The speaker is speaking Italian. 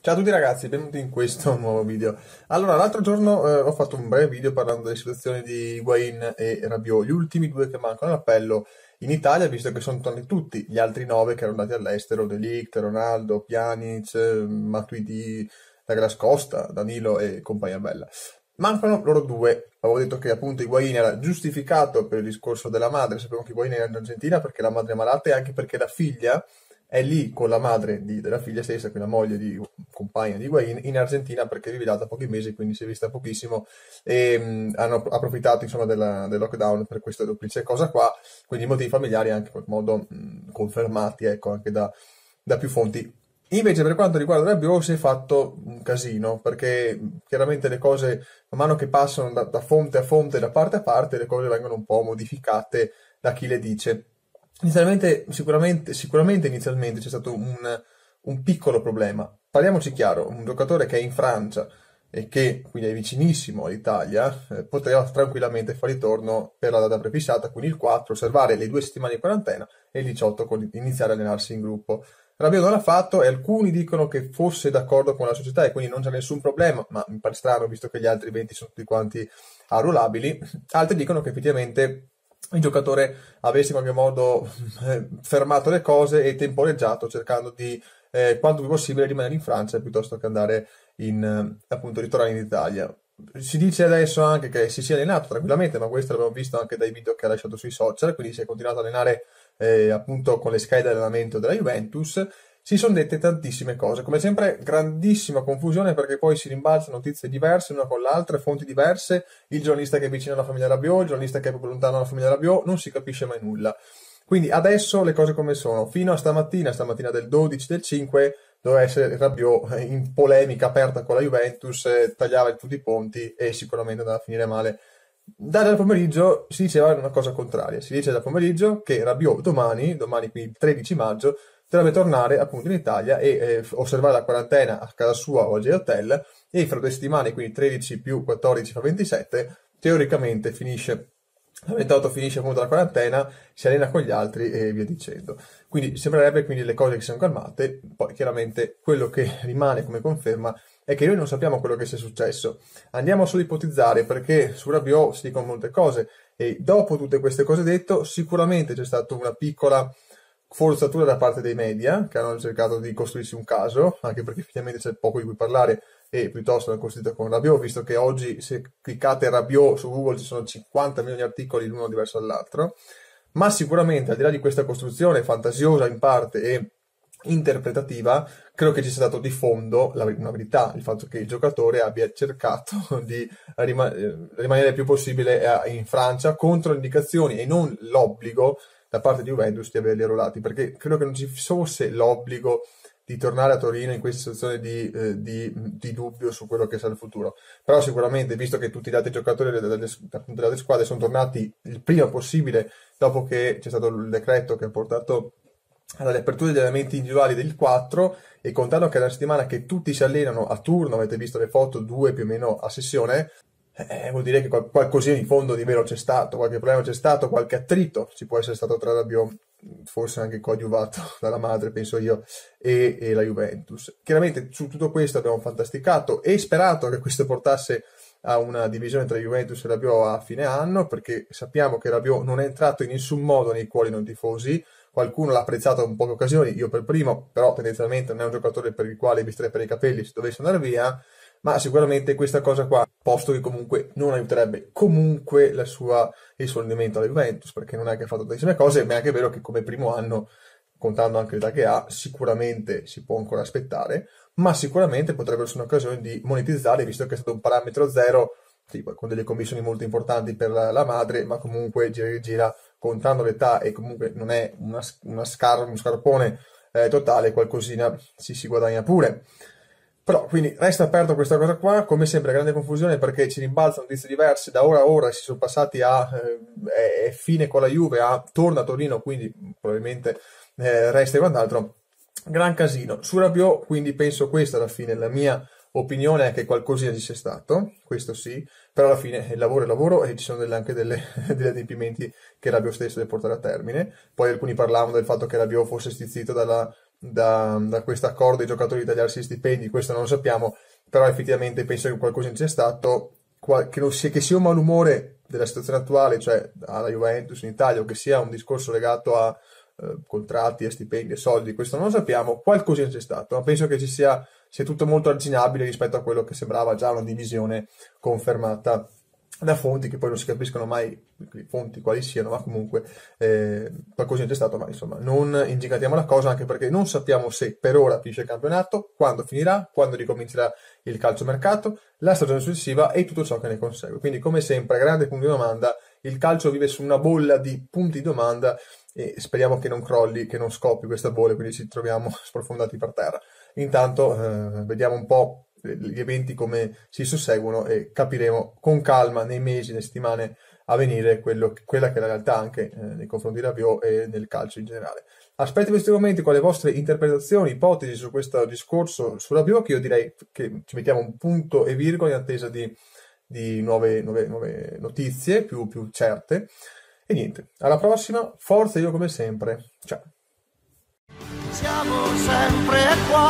Ciao a tutti ragazzi, benvenuti in questo nuovo video. Allora, l'altro giorno eh, ho fatto un breve video parlando delle situazioni di Higuain e Rabiot, gli ultimi due che mancano all'appello in Italia, visto che sono tornati tutti gli altri nove che erano andati all'estero, De Ligt, Ronaldo, Pjanic, Matuidi, Douglas Costa, Danilo e compagnia bella. Mancano loro due. Avevo detto che appunto Higuain era giustificato per il discorso della madre, sappiamo che Higuain era in Argentina perché la madre è malata e anche perché la figlia è lì con la madre di, della figlia stessa, quindi la moglie di compagna di Higuain, in Argentina perché è là pochi mesi, quindi si è vista pochissimo e mh, hanno approfittato insomma della, del lockdown per questa duplice cosa qua, quindi i motivi familiari anche in qualche modo mh, confermati, ecco, anche da, da più fonti. Invece per quanto riguarda la Rabiot si è fatto un casino, perché chiaramente le cose man mano che passano da, da fonte a fonte, da parte a parte, le cose vengono un po' modificate da chi le dice. Inizialmente, sicuramente, sicuramente inizialmente c'è stato un, un piccolo problema. Parliamoci chiaro, un giocatore che è in Francia e che quindi è vicinissimo all'Italia, eh, poteva tranquillamente fare ritorno per la data prefissata, quindi il 4, osservare le due settimane di quarantena e il 18 con, iniziare a allenarsi in gruppo. Rabiot non l'ha fatto e alcuni dicono che fosse d'accordo con la società e quindi non c'è nessun problema, ma mi pare strano visto che gli altri 20 sono tutti quanti arruolabili, altri dicono che effettivamente il giocatore avesse in qualche modo eh, fermato le cose e temporeggiato cercando di eh, quanto più possibile rimanere in Francia piuttosto che andare in, eh, appunto ritornare in Italia si dice adesso anche che si sia allenato tranquillamente ma questo l'abbiamo visto anche dai video che ha lasciato sui social quindi si è continuato a allenare eh, appunto con le schede di allenamento della Juventus si sono dette tantissime cose, come sempre grandissima confusione perché poi si rimbalzano notizie diverse una con l'altra, fonti diverse, il giornalista che è vicino alla famiglia Rabiot, il giornalista che è proprio lontano dalla famiglia Rabiot, non si capisce mai nulla. Quindi adesso le cose come sono, fino a stamattina, stamattina del 12 del 5, doveva essere Rabiot eh, in polemica aperta con la Juventus, eh, tagliava tutti i ponti e sicuramente andava a finire male. Da dal pomeriggio si diceva una cosa contraria, si dice dal pomeriggio che Rabiot domani, domani qui 13 maggio, dovrebbe tornare appunto in Italia e eh, osservare la quarantena a casa sua o a G-Hotel e fra due settimane, quindi 13 più 14 fa 27, teoricamente finisce la 28 finisce appunto la quarantena, si allena con gli altri e via dicendo. Quindi sembrerebbe quindi le cose che sono calmate, poi chiaramente quello che rimane come conferma è che noi non sappiamo quello che sia successo. Andiamo solo a ipotizzare perché su Rabiot si dicono molte cose e dopo tutte queste cose detto sicuramente c'è stata una piccola forzatura da parte dei media che hanno cercato di costruirsi un caso, anche perché finalmente c'è poco di cui parlare e piuttosto l'hanno costruita con Rabiot, visto che oggi se cliccate Rabiot su Google ci sono 50 milioni di articoli l'uno diverso dall'altro, ma sicuramente al di là di questa costruzione fantasiosa in parte e interpretativa, credo che ci sia stato di fondo la, una verità, il fatto che il giocatore abbia cercato di rima- eh, rimanere il più possibile eh, in Francia contro indicazioni e non l'obbligo da parte di Juventus di averli arruolati, perché credo che non ci fosse l'obbligo di tornare a Torino in questa situazione di, eh, di, di, dubbio su quello che sarà il futuro. Però sicuramente, visto che tutti gli altri giocatori delle, delle, altre squadre sono tornati il prima possibile dopo che c'è stato il decreto che ha portato alle aperture degli allenamenti individuali del 4 e contando che è una settimana che tutti si allenano a turno, avete visto le foto, due più o meno a sessione, eh, eh, vuol dire che qual- qualcosina in fondo di vero c'è stato, qualche problema c'è stato, qualche attrito ci può essere stato tra Rabiot, forse anche coadiuvato dalla madre, penso io, e, e la Juventus. Chiaramente su tutto questo abbiamo fantasticato e sperato che questo portasse a una divisione tra Juventus e Rabiot a fine anno, perché sappiamo che Rabiot non è entrato in nessun modo nei cuori non tifosi, qualcuno l'ha apprezzato in poche occasioni, io per primo, però tendenzialmente non è un giocatore per il quale vi starei per i capelli se dovesse andare via, ma sicuramente questa cosa qua, posto che comunque non aiuterebbe comunque sua, il suo rendimento alla Juventus, perché non è che ha fatto tantissime cose, ma è anche vero che come primo anno, contando anche l'età che ha, sicuramente si può ancora aspettare, ma sicuramente potrebbe essere un'occasione di monetizzare, visto che è stato un parametro zero, tipo, con delle commissioni molto importanti per la, la madre, ma comunque gira, gira contando l'età e comunque non è una, una scar- uno scarpone eh, totale, qualcosina si, si guadagna pure. Però quindi resta aperta questa cosa qua, come sempre grande confusione perché ci rimbalzano notizie diverse, da ora a ora si sono passati a eh, fine con la Juve, a torna a Torino, quindi probabilmente eh, resta e quant'altro. Gran casino. Su Rabiot, quindi penso questa alla fine, la mia opinione è che qualcosina ci sia stato, questo sì, però alla fine il eh, lavoro è lavoro e ci sono delle, anche delle, degli adempimenti che Rabiot stesso deve portare a termine. Poi alcuni parlavano del fatto che Rabiot fosse stizzito dalla da, da questo accordo ai giocatori di tagliarsi gli stipendi, questo non lo sappiamo, però effettivamente penso che qualcosa sia stato, qual- che, sia, che sia un malumore della situazione attuale, cioè alla Juventus in Italia, o che sia un discorso legato a eh, contratti, a stipendi, a soldi, questo non lo sappiamo, qualcosa c'è stato, ma penso che ci sia, sia tutto molto arginabile rispetto a quello che sembrava già una divisione confermata da fonti che poi non si capiscono mai fonti quali siano, ma comunque eh, qualcosa c'è stato, ma insomma non ingigatiamo la cosa anche perché non sappiamo se per ora finisce il campionato, quando finirà, quando ricomincerà il calciomercato, la stagione successiva e tutto ciò che ne consegue. Quindi come sempre, grande punto di domanda, il calcio vive su una bolla di punti di domanda e speriamo che non crolli, che non scoppi questa bolla, quindi ci troviamo sprofondati per terra. Intanto eh, vediamo un po' Eh, gli eventi come si susseguono e capiremo con calma nei mesi, nelle settimane a venire quello, quella che è la realtà anche eh, nei confronti della Rabiot e nel calcio in generale. Aspetto in questi momenti con le vostre interpretazioni, ipotesi su questo discorso sulla Rabiot che io direi che ci mettiamo un punto e virgola in attesa di, di nuove, nuove, nuove, notizie più, più certe. E niente, alla prossima, forza io come sempre, ciao! Siamo sempre qua